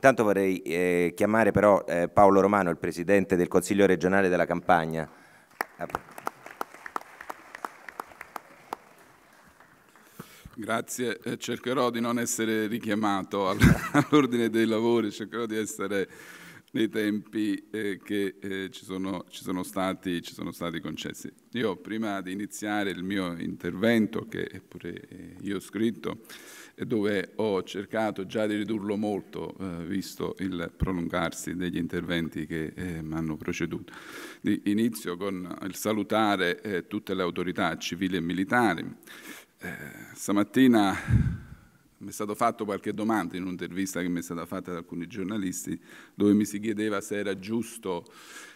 Intanto vorrei eh, chiamare però eh, Paolo Romano, il Presidente del Consiglio regionale della Campagna. Grazie, eh, cercherò di non essere richiamato all'ordine dei lavori, cercherò di essere nei tempi eh, che eh, ci, sono, ci, sono stati, ci, sono, stati, concessi. Io prima di iniziare il mio intervento, che pure eh, io ho scritto, dove ho cercato già di ridurlo molto, eh, visto il prolungarsi degli interventi che eh, mi hanno preceduto, inizio con il salutare eh, tutte le autorità civili e militari. stamattina mi è stato fatto qualche domanda in un'intervista che mi è stata fatta da alcuni giornalisti dove mi si chiedeva se era giusto,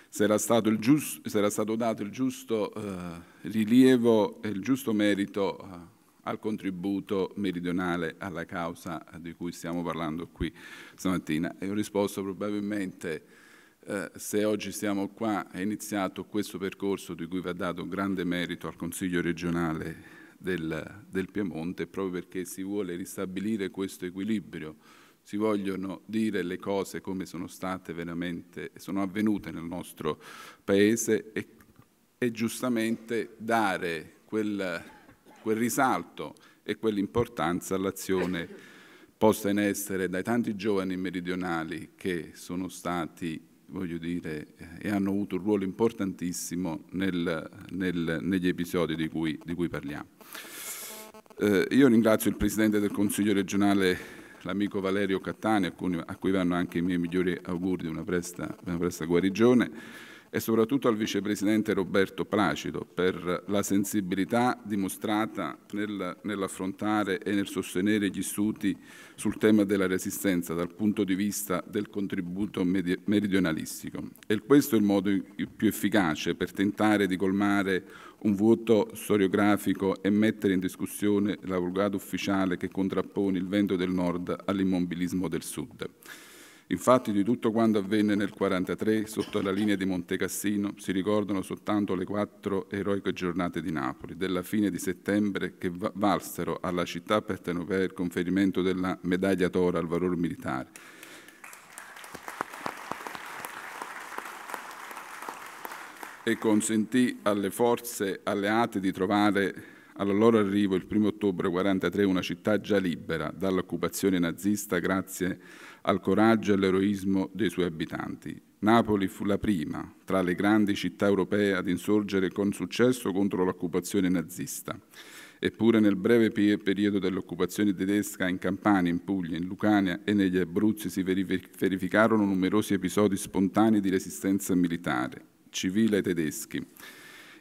se era stato, giusto, se era stato dato il giusto eh, rilievo e il giusto merito eh, al contributo meridionale alla causa di cui stiamo parlando qui stamattina. E ho risposto probabilmente eh, se oggi siamo qua è iniziato questo percorso di cui va dato grande merito al Consiglio regionale del, del Piemonte proprio perché si vuole ristabilire questo equilibrio, si vogliono dire le cose come sono state veramente, sono avvenute nel nostro Paese e, e giustamente dare quel, quel risalto e quell'importanza all'azione posta in essere dai tanti giovani meridionali che sono stati voglio dire, eh, e hanno avuto un ruolo importantissimo nel, nel, negli episodi di cui, di cui parliamo. Eh, io ringrazio il Presidente del Consiglio regionale, l'amico Valerio Cattani, a cui, a cui vanno anche i miei migliori auguri di una presta, una presta guarigione e soprattutto al vicepresidente Roberto Placido per la sensibilità dimostrata nel, nell'affrontare e nel sostenere gli studi sul tema della resistenza dal punto di vista del contributo meridionalistico. E questo è il modo più efficace per tentare di colmare un vuoto storiografico e mettere in discussione la vulgata ufficiale che contrappone il vento del nord all'immobilismo del sud. Infatti di tutto quanto avvenne nel 1943 sotto la linea di Montecassino si ricordano soltanto le quattro eroiche giornate di Napoli della fine di settembre che valsero alla città per partenopea il conferimento della medaglia d'oro al valor militare. e consentì alle forze alleate di trovare al loro arrivo, il 1 ottobre 1943, una città già libera dall'occupazione nazista grazie al coraggio e all'eroismo dei suoi abitanti. Napoli fu la prima tra le grandi città europee ad insorgere con successo contro l'occupazione nazista. Eppure nel breve periodo dell'occupazione tedesca in Campania, in Puglia, in Lucania e negli Abruzzi si verificarono numerosi episodi spontanei di resistenza militare, civile ai tedeschi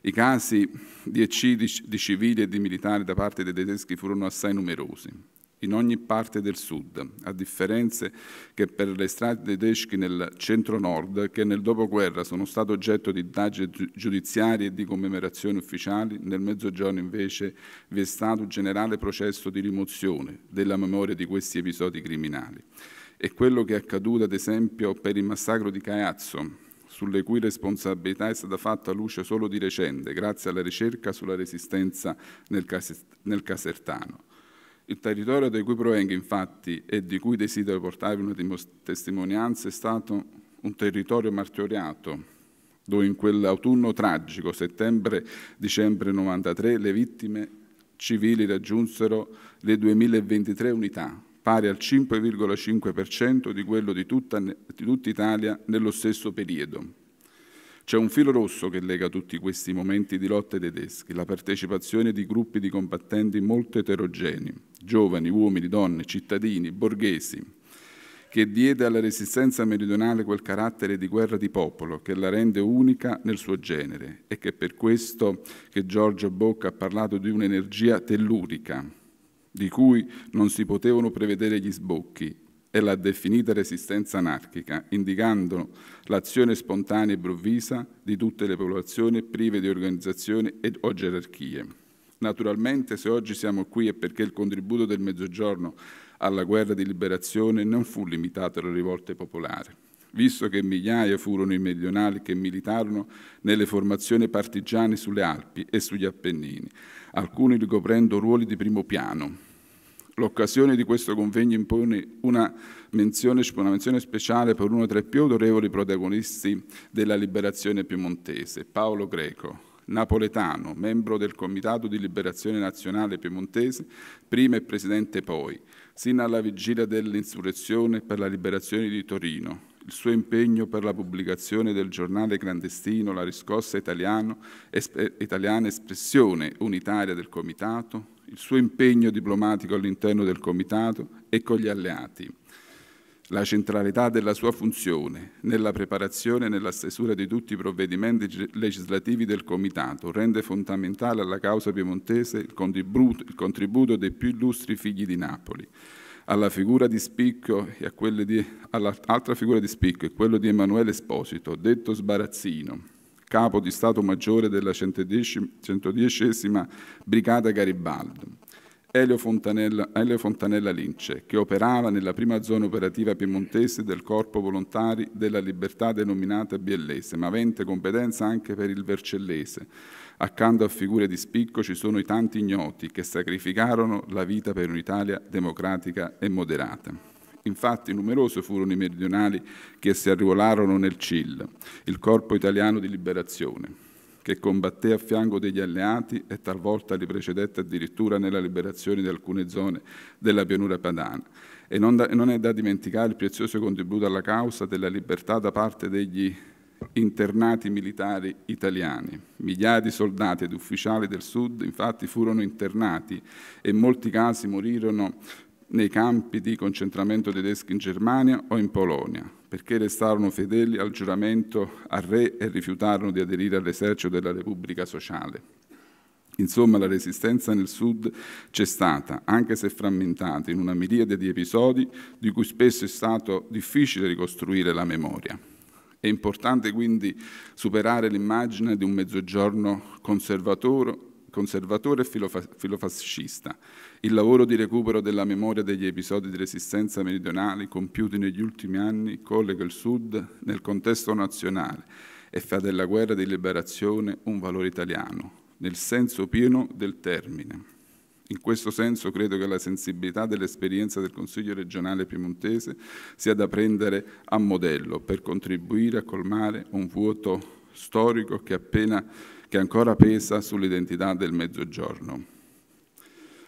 i casi di eccidi di civili e di militari da parte dei tedeschi furono assai numerosi, in ogni parte del sud, a differenza che per le strade tedesche nel centro-nord, che nel dopoguerra sono state oggetto di indagini giudiziarie e di commemorazioni ufficiali, nel mezzogiorno invece vi è stato un generale processo di rimozione della memoria di questi episodi criminali. È quello che è accaduto ad esempio per il massacro di Caiazzo sulle cui responsabilità è stata fatta luce solo di recente, grazie alla ricerca sulla resistenza nel, cas nel casertano. Il territorio da cui provengo, infatti, e di cui desidero portarvi una testimonianza, è stato un territorio martoriato, dove in quell'autunno tragico, settembre-dicembre 1993, le vittime civili raggiunsero le 2023 unità, pari al 5,5% di quello di tutta, di tutta Italia nello stesso periodo. C'è un filo rosso che lega tutti questi momenti di lotte tedeschi, la partecipazione di gruppi di combattenti molto eterogenei, giovani, uomini, donne, cittadini, borghesi, che diede alla resistenza meridionale quel carattere di guerra di popolo che la rende unica nel suo genere e che è per questo che Giorgio Bocca ha parlato di un'energia tellurica, di cui non si potevano prevedere gli sbocchi, e la definita resistenza anarchica, indicando l'azione spontanea e improvvisa di tutte le popolazioni prive di organizzazioni ed o gerarchie. Naturalmente, se oggi siamo qui è perché il contributo del Mezzogiorno alla guerra di liberazione non fu limitato alle rivolte popolari visto che migliaia furono i meridionali che militarono nelle formazioni partigiane sulle Alpi e sugli Appennini, alcuni ricoprendo ruoli di primo piano. L'occasione di questo convegno impone una menzione, una menzione speciale per uno tra i più autorevoli protagonisti della liberazione piemontese, Paolo Greco, napoletano, membro del Comitato di Liberazione Nazionale Piemontese, prima e presidente poi, sino alla vigilia dell'insurrezione per la liberazione di Torino, il suo impegno per la pubblicazione del giornale clandestino La riscossa italiano, esp eh, italiana espressione unitaria del Comitato, il suo impegno diplomatico all'interno del Comitato e con gli alleati, la centralità della sua funzione nella preparazione e nella stesura di tutti i provvedimenti legislativi del Comitato rende fondamentale alla causa piemontese il contributo, il contributo dei più illustri figli di Napoli alla figura di spicco e a quelle di, all'altra figura di spicco è quello di Emanuele Esposito, detto Sbarazzino, capo di Stato Maggiore della 110, Brigata Garibaldo. Elio Fontanella, Elio Fontanella, Lince, che operava nella prima zona operativa piemontese del Corpo Volontari della Libertà denominata Biellese, ma avente competenza anche per il Vercellese, Accanto a figure di spicco ci sono i tanti ignoti che sacrificarono la vita per un'Italia democratica e moderata. Infatti numerosi furono i meridionali che si arruolarono nel CIL, il Corpo Italiano di Liberazione, che combatté a fianco degli alleati e talvolta li precedette addirittura nella liberazione di alcune zone della pianura padana. E non, da, non è da dimenticare il prezioso contributo alla causa della libertà da parte degli internati militari italiani. Migliaia di soldati ed ufficiali del sud infatti furono internati e in molti casi morirono nei campi di concentramento tedeschi in Germania o in Polonia, perché restarono fedeli al giuramento al re e rifiutarono di aderire all'esercito della Repubblica Sociale. Insomma, la resistenza nel sud c'è stata, anche se frammentata, in una miriade di episodi di cui spesso è stato difficile ricostruire la memoria. È importante quindi superare l'immagine di un mezzogiorno conservatore, conservatore e filofascista. Il lavoro di recupero della memoria degli episodi di resistenza meridionale compiuti negli ultimi anni collega il Sud nel contesto nazionale e fa della guerra di liberazione un valore italiano, nel senso pieno del termine. In questo senso credo che la sensibilità dell'esperienza del Consiglio regionale piemontese sia da prendere a modello per contribuire a colmare un vuoto storico che, appena, che ancora pesa sull'identità del Mezzogiorno.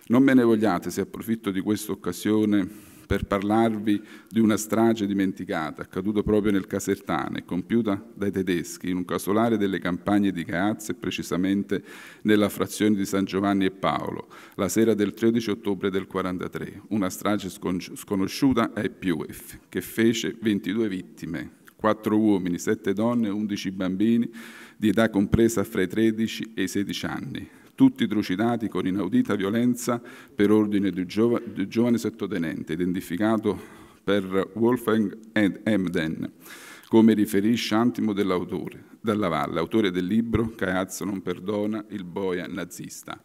Non me ne vogliate se approfitto di questa occasione per parlarvi di una strage dimenticata accaduta proprio nel Casertane, compiuta dai tedeschi in un casolare delle campagne di Cazze precisamente nella frazione di San Giovanni e Paolo, la sera del 13 ottobre del 43, una strage scon sconosciuta ai più che fece 22 vittime, 4 uomini, 7 donne e 11 bambini di età compresa fra i 13 e i 16 anni tutti trucidati con inaudita violenza per ordine di, giova, di giovane sottotenente, identificato per Wolfgang Emden, come riferisce Antimo dell'autore, Dalla Valle, autore del libro Caiazzo non perdona, il boia nazista.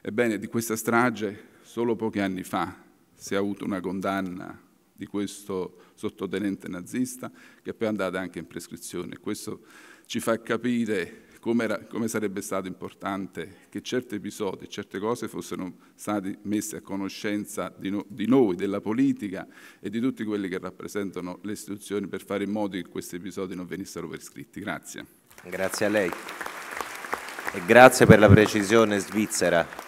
Ebbene, di questa strage solo pochi anni fa si è avuta una condanna di questo sottotenente nazista che poi è andata anche in prescrizione. Questo ci fa capire come, come sarebbe stato importante che certi episodi, certe cose fossero state messe a conoscenza di, no, di noi, della politica e di tutti quelli che rappresentano le istituzioni per fare in modo che questi episodi non venissero prescritti. Grazie. Grazie a lei e grazie per la precisione svizzera.